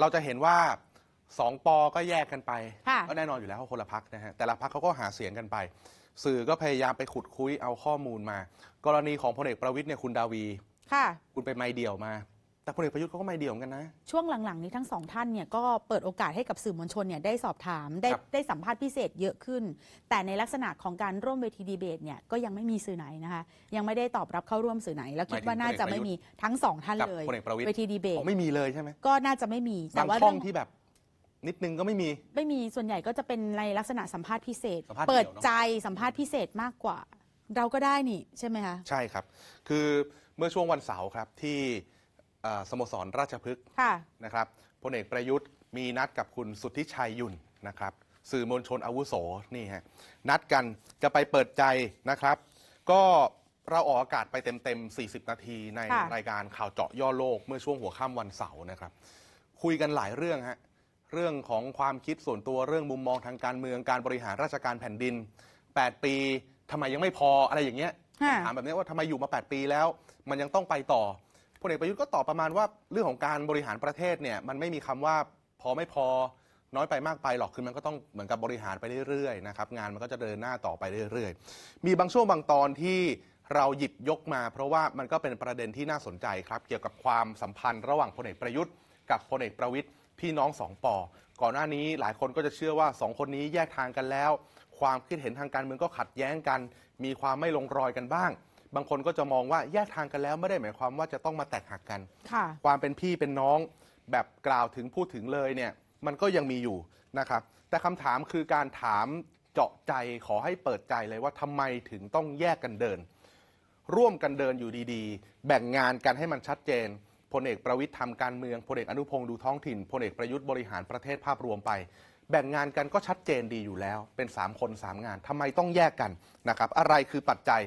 เราจะเห็นว่าสองปอก็แยกกันไปก็แน่นอนอยู่แล้วาคนละพักนะฮะแต่ละพักเขาก็หาเสียงกันไป สื่อก็พยายามไปขุดคุยเอาข้อมูลมา กรณีของพลเอกประวิทย์เนี่ยคุณดาวีค่ะ คุณไปไม่เดี่ยวมาแต่พลเอกประยุทธ์เขาก็ไม่เดี่ยวเหมือนกันนะช่วงหลังๆนี้ทั้งสองท่านเนี่ยก็เปิดโอกาสให้กับสื่อมวลชนเนี่ยได้สอบถามได้ได้สัมภาษณ์พิเศษเยอะขึ้น แต่ในลักษณะของการร่วมเวทีดีเบตเนี่ยก็ยังไม่มีสื่อไหนนะคะยังไม่ได้ตอบรับเข้าร่วมสื่อไหน แล้วคิดว่าน่าจะไม่มีทั้งสองท่านเลยพลเอกประวิเวทีดีเบตไม่มีเลยใช่ไหมก็น่าจะไม่มีแต่บางว่าช่เรื่องที่แบบนิดนึงก็ไม่มี ไม่มีส่วนใหญ่ก็จะเป็นในลักษณะสัมภาษณ์พิเศษเปิดใจสัมภาษณ์พิเศษมากกว่าเราก็ได้นี่ใช่ไหมคะใช่ครับ คือเมื่อช่วงวันเสาร์ครับที่สโมสรราชพฤกษ์นะครับพลเอกประยุทธ์ มีนัดกับคุณสุทธิชัยยุ่นนะครับ สื่อมวลชนอาวุโสนี่ฮะนัดกันจะไปเปิดใจนะครับ ก็เราออกอากาศไปเต็มๆ 40 นาทีในรายการข่าวเจาะย่อโลก เมื่อช่วงหัวค่ำวันเสาร์นะครับ คุยกันหลายเรื่องฮะเรื่องของความคิดส่วนตัวเรื่องมุมมองทางการเมืองการบริหารราชการแผ่นดิน 8 ปีทำไมยังไม่พออะไรอย่างเงี้ยถามแบบนี้ว่าทำไมอยู่มา 8 ปีแล้ว มันยังต้องไปต่อพลเอกประยุทธ์ก็ตอบประมาณว่าเรื่องของการบริหารประเทศเนี่ยมันไม่มีคำว่าพอไม่พอน้อยไปมากไปหรอกคือมันก็ต้องเหมือนกับบริหารไปเรื่อยๆนะครับงานมันก็จะเดินหน้าต่อไปเรื่อย ๆ มีบางช่วง บางตอนที่เราหยิบยกมา เพราะว่ามันก็เป็นประเด็นที่น่าสนใจครับเกี่ยวกับความสัมพันธ์ระหว่างพลเอกประยุทธ์ กับพลเอกประวิทย์พี่น้องสองปอก่อนหน้านี้หลายคนก็จะเชื่อว่าสองคนนี้แยกทางกันแล้ว ความคิดเห็นทางการเมืองก็ขัดแย้งกัน มีความไม่ลงรอยกันบ้างบางคนก็จะมองว่าแยกทางกันแล้วไม่ได้หมายความว่าจะต้องมาแตกหักกันค่ะความเป็นพี่เป็นน้องแบบกล่าวถึงพูดถึงเลยเนี่ยมันก็ยังมีอยู่นะครับแต่คำถามคือการถามเจาะใจขอให้เปิดใจเลยว่าทำไมถึงต้องแยกกันเดิน ร่วมกันเดินอยู่ดีๆ แบ่งงานกันให้มันชัดเจนพลเอกประวิทย์ทำการเมืองพลเอกอนุพงศ์ดูท้องถิ่นพลเอกประยุทธ์บริหารประเทศภาพรวมไป แบ่งงานกันก็ชัดเจนดีอยู่แล้ว เป็น3คน3 งานทำไมต้องแยกกันนะครับอะไรคือปัจจัย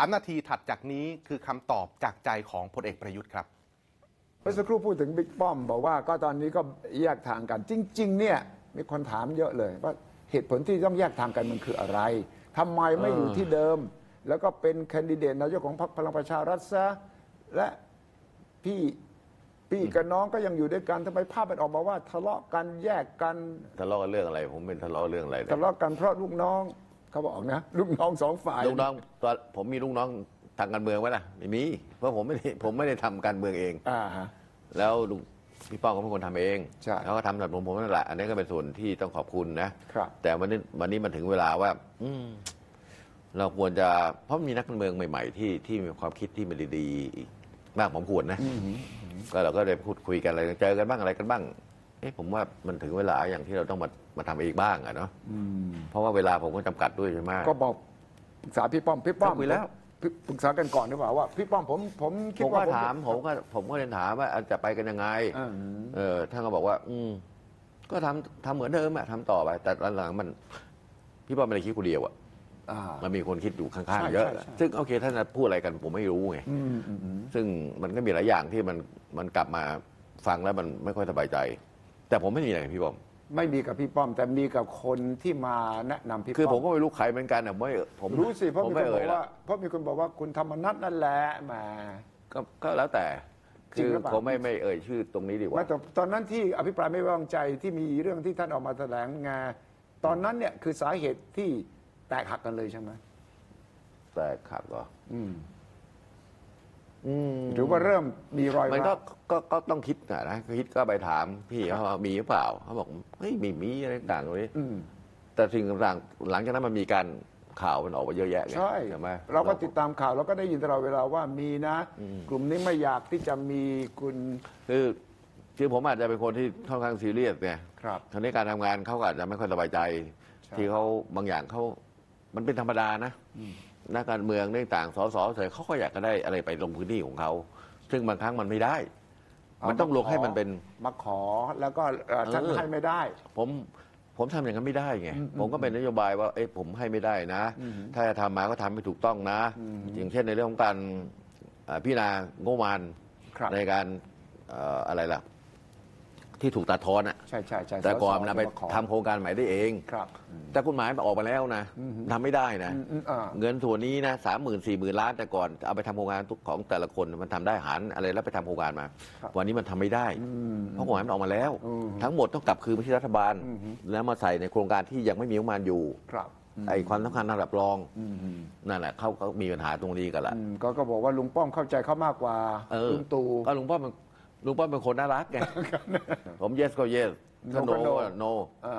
3 นาทีถัดจากนี้คือคำตอบจากใจของพลเอกประยุทธ์ครับเมื่อสักครู่พูดถึงบิ๊กป้อมบอกว่าก็ตอนนี้ก็แยกทางกัน จริง ๆเนี่ยมีคนถามเยอะเลยว่าเหตุผลที่ต้องแยกทางกันมันคืออะไร ทำไมไม่อยู่ที่เดิม แล้วก็เป็นแคนดิเดตนายกของพรรคพลังประชารัฐซะและพี่พี่กับน้องก็ยังอยู่ด้วยกันทำไมภาพมันออกมาว่าทะเลาะกันแยกกันทะเลาะกันเรื่องอะไรผมเป็นทะเลาะเรื่องอะไรทะเลาะกันเพราะลูกน้องเขาบอกนะลูกน้องสองฝ่ายลูกน้องตอนผมมีลูกน้องทางการเมืองไว้ล่ะไม่มีเพราะผมไม่ได้ผมไม่ได้ทำการเมืองเอง อ่าฮะแล้วลุงพี่ป้องเขาเป็นคนทำเองเขาก็ทำหลับผมผมนั่นแหละอันนี้ก็เป็นส่วนที่ต้องขอบคุณนะครับ แต่วันนี้วันนี้มันถึงเวลาว่า อืเราควรจะเพราะมีนักการเมืองใหม่ ๆ ที่ที่มีความคิดที่มันดี ๆ มากผมควรนะก็เราก็ได้พูดคุยกันอะไรเจอกันบ้างอะไรกันบ้างเอ้ผมว่ามันถึงเวลาอย่างที่เราต้องมามาทำออกบ้างอะเนาะเพราะว่าเวลาผมก็จำกัดด้วยใช่ไหมก็บอกปรึกษาพี่ป้อมพี่ป้อมคุยแล้ว ปรึกษากันก่อนดีกว่าว่าพี่ป้อมผมผมคิดว่าก็ถามผมก็ผมก็เลยนถามว่าจะไปกันยังไงเออท่านก็บอกว่า อืมก็ทำทาเหมือนเดิมอะทำต่อไป แต่หลังๆมันพี่ป้อมไม่ได้คิดคนเดียวอะมันมีคนคิดอยู่ข้างๆเยอะ ซึ่งโอเคท่านพูดอะไรกันผมไม่รู้ไงซึ่งมันก็มีหลายอย่างที่มันมันกลับมาฟังแล้วมันไม่ค่อยสบายใจแต่ผมไม่มีอะไรกับพี่ป้อมไม่มีกับพี่ป้อม แต่มีกับคนที่มาแนะนำพี่ป้อมคือผมก็ไม่รู้ใครเหมือนกันนะไม่ผมรู้สิเพราะมีคนบอกว่าเพราะมีคนบอกว่าคุณธรรมนัทนั่นแหละมาก็ก็แล้วแต่จริคืงอหรือเปล่าไม่ไม่เอ่ยชื่อตรงนี้ดีกว่าแต่ตอนนั้นที่อภิปรายไม่วางใจที่มีเรื่องที่ท่านออกมาแถลงงาน ตอนนั้นเนี่ยคือสาเหตุที่แตกหักกันเลยใช่ไหมแตกหักเหรออืมหรือว่าเริ่มมีรอยมันก็ก็ก็ต้องคิดนะคิดก็ไปถามพี่เขาว่ามีหรือเปล่าเขาบอกเฮ้ยมีมีอะไรต่างตรงนี้แต่สิ่งต่างๆหลังจากนั้นมันมีการข่าวมันออกมาเยอะแยะใช่ไหมเราก็ติดตามข่าวเราก็ได้ยินตลอดเวลาว่ามีนะ กลุ่มนี้ไม่อยากที่จะมีคุณ คือคือผมอาจจะเป็นคนที่ค่อนข้างซีเรียสไงครับทีนี้การทำงานเขาก็อาจจะไม่ค่อยสบายใจ ที่เขาบางอย่างเขามันเป็นธรรมดานะนักการเมืองเรื่องต่างสสเฉยเขาก็อยากจะได้อะไรไปลงพื้นที่ของเขา ซึ่งบางครั้งมันไม่ได้ มันต้องลงให้มันเป็นมาขอแล้วก็ฉัท่านให้ไม่ได้ ผมผมทำอย่างนั้นไม่ได้ไง ผมก็เป็นนโยบายว่าเอ้ยผมให้ไม่ได้นะ ถ้าจะทำมา ก็ทำให้ถูกต้องนะ อย่างเช่นในเรื่องของการ่พิจารณางบประมาณในการอะไรล่ะที่ ถูกตัดทอนอ่ะ ใช่ใช่ใช่แต่ก่อนนะไปทำโครงการใหม่ได้เอง ครับ แตุ่ณหมายออกมาแล้วนะทำไม่ได้นะ เงินส่วนนี้นะสามหมื่นสี่หมื่นล้านแต่ก่อนเอาไปทำโครงการของแต่ละคนมันทำได้หันอะไรแล้วไปทำโครงการมา วันนี้มันทำไม่ได้ เพราะกฎหมายมันออกมาแล้ว ทั้งหมดต้องกลับคืนไปที่รัฐบาล แล้วมาใส่ในโครงการที่ยังไม่มีงบประมาณอยู่ ครับ ไอ้ความสำคัญระดับรองอนั่นแหละเขาก็มีปัญหาตรงนี้กันละก็บอกว่าลุงป้อมเข้าใจเขามากกว่าลุงตู่ก็ลุงป้อมมันลุงป้อมเป็นคนน่ารักไง ผมเยสก็เยสถ้า No โนก็ no โน่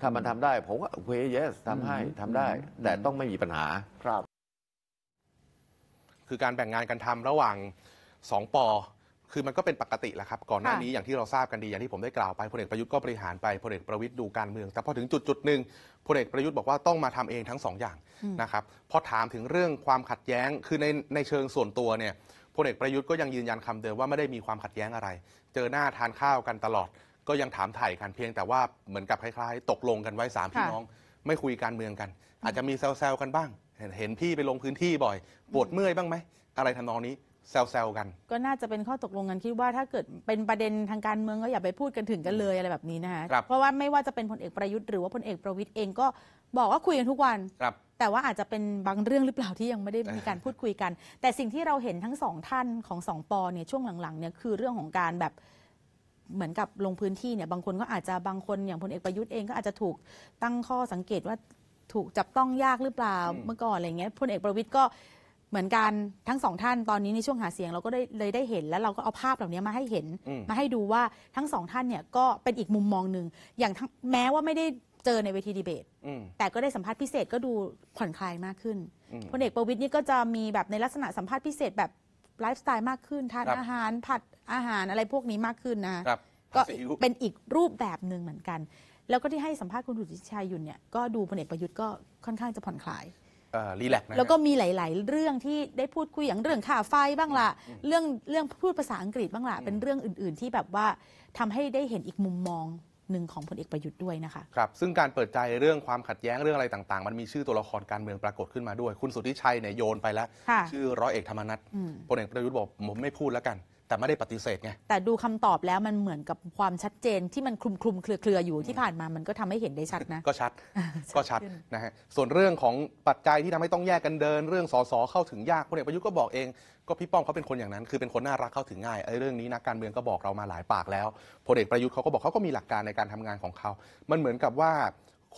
ถ้ามันทำได้ ผมก็โอเคเยสทำให้ทำได้ แต่ต้องไม่มีปัญหา ครับ คือการแบ่งงานกันทำระหว่างสองปอคือมันก็เป็นปกติแหละครับ ก่อนหน้านี้อย่างที่เราทราบกันดี อย่างที่ผมได้กล่าวไปพลเอกประยุทธ์ก็บริหารไปพลเอกประวิทย์ดูการเมือง แต่พอถึงจุดจุดๆหนึ่งพลเอกประยุทธ์บอกว่าต้องมาทำเองทั้งสองอย่างนะครับพอถามถึงเรื่องความขัดแย้งคือในในเชิงส่วนตัวเนี่ยพลเอกประยุทธ์ก็ยังยืนยันคำเดิมว่าไม่ได้มีความขัดแย้งอะไร เจอหน้าทานข้าวกันตลอด ก็ยังถามไถ่กันเพียงแต่ว่าเหมือนกับคล้าย ๆ ตกลงกันไว้สามพี่น้อง ไม่คุยการเมืองกัน อาจจะมีแซวๆกันบ้าง เห็นพี่ไปลงพื้นที่บ่อยปวดเมื่อยบ้างไหมอะไรทำนองนี้แซวๆกัน ก็น่าจะเป็นข้อตกลงกันคิดว่าถ้าเกิดเป็นประเด็นทางการเมืองก็อย่าไปพูดกันถึงกันเลยอะไรแบบนี้นะคะเพราะว่าไม่ว่าจะเป็นพลเอกประยุทธ์หรือว่าพลเอกประวิตยเองก็บอกว่าคุยกันทุกวันแต่ว่าอาจจะเป็นบางเรื่องหรือเปล่าที่ยังไม่ได้มีการพูดคุยกัน แต่สิ่งที่เราเห็นทั้งสองท่านของสองปอเนี่ยช่วงหลังๆเนี่ยคือเรื่องของการแบบเหมือนกับลงพื้นที่เนี่ย บางคนก็อาจจะบางคนอย่างพลเอกประยุทธ์เองก็อาจจะถูกตั้งข้อสังเกตว่าถูกจับต้องยากหรือเปล่าเมื่อก่อนอะไรเงี้ยพลเอกประวิทย์ก็เหมือนกันทั้งสองท่านตอนนี้ในช่วงหาเสียงเราก็ได้เลยได้เห็นแล้วเราก็เอาภาพเหล่านี้มาให้เห็นมาให้ดูว่าทั้งสองท่านเนี่ยก็เป็นอีกมุมมองหนึ่งอย่างแม้ว่าไม่ได้เจอในเวทีดีเบต แต่ก็ได้สัมภาษณ์พิเศษก็ดูผ่อนคลายมากขึ้นพลเอกประวิทย์นี่ก็จะมีแบบในลักษณะสัมภาษณ์พิเศษ แบบไลฟ์สไตล์มากขึ้นทานอาหารผัดอาหารอะไรพวกนี้มากขึ้นนะก็เป็นอีกรูปแบบหนึ่งเหมือนกัน แล้วก็ที่ให้สัมภาษณ์คุณสุจิชัยยุนเนี่ยก็ดูพลเอกประยุทธ์ก็ค่อนข้างจะผ่อนคลายรีแลกซ์นะแล้วก็มีหลายๆเรื่องที่ได้พูดคุยอย่างเรื่องค่าไฟบ้างละเรื่องเรื่องพูดภาษาอังกฤษบ้างละเป็นเรื่องอื่นๆที่แบบว่าทำให้ได้เห็นอีกมุมมองหนึ่งของพลเอกประยุทธ์ด้วยนะคะครับ ซึ่งการเปิดใจเรื่องความขัดแย้งเรื่องอะไรต่างๆ มันมีชื่อตัวละครการเมืองปรากฏขึ้นมาด้วย คุณสุทธิชัยเนี่ยโยนไปแล้ว ชื่อร้อยเอกธรรมนัฐพลเอกประยุทธ์บอกผมไม่พูดแล้วกันแต่ไม่ได้ปฏิเสธไง แต่ดูคำตอบแล้วมันเหมือนกับความชัดเจนที่มันคลุมคลุมเคลือเคลืออยู่ที่ผ่านมามันก็ทำให้เห็นได้ชัดนะก็ชัดก็ชัดนะฮะส่วนเรื่องของปัจจัยที่ทำให้ต้องแยกกันเดิน เรื่องสสเข้าถึงยากพลเอกประยุทธ์ก็บอกเอง ก็พี่ป้อมเขาเป็นคนอย่างนั้น คือเป็นคนน่ารักเข้าถึงง่ายไอ้เรื่องนี้นักการเมืองก็บอกเรามาหลายปากแล้วพลเอกประยุทธ์เขาก็บอกเขาก็มีหลักการในการทำงานของเขามันเหมือนกับว่า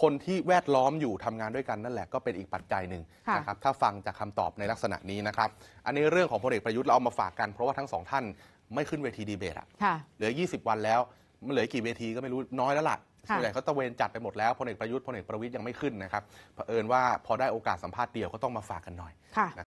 คนที่แวดล้อมอยู่ทำงานด้วยกันนั่นแหละก็เป็นอีกปัจจัยหนึ่งะนะครับถ้าฟังจากคำตอบในลักษณะนี้นะครับ อันนี้เรื่องของพลเอกประยุทธ์เราเอามาฝากกัน เพราะว่าทั้งสองท่านไม่ขึ้นเวทีดีเบตอะะเหลือ 20 วันแล้ว มันเหลือกี่เวทีก็ไม่รู้น้อยแล้วล่ะ่ะส่วนใหญ่เขาตะเวนจัดไปหมดแล้วพลเอกประยุทธ์พลเอกประวิทย์ยังไม่ขึ้นนะครับเผอิญว่าพอได้โอกาสสัมภาษณ์เดียวก็ต้องมาฝากกันหน่อยค่ะ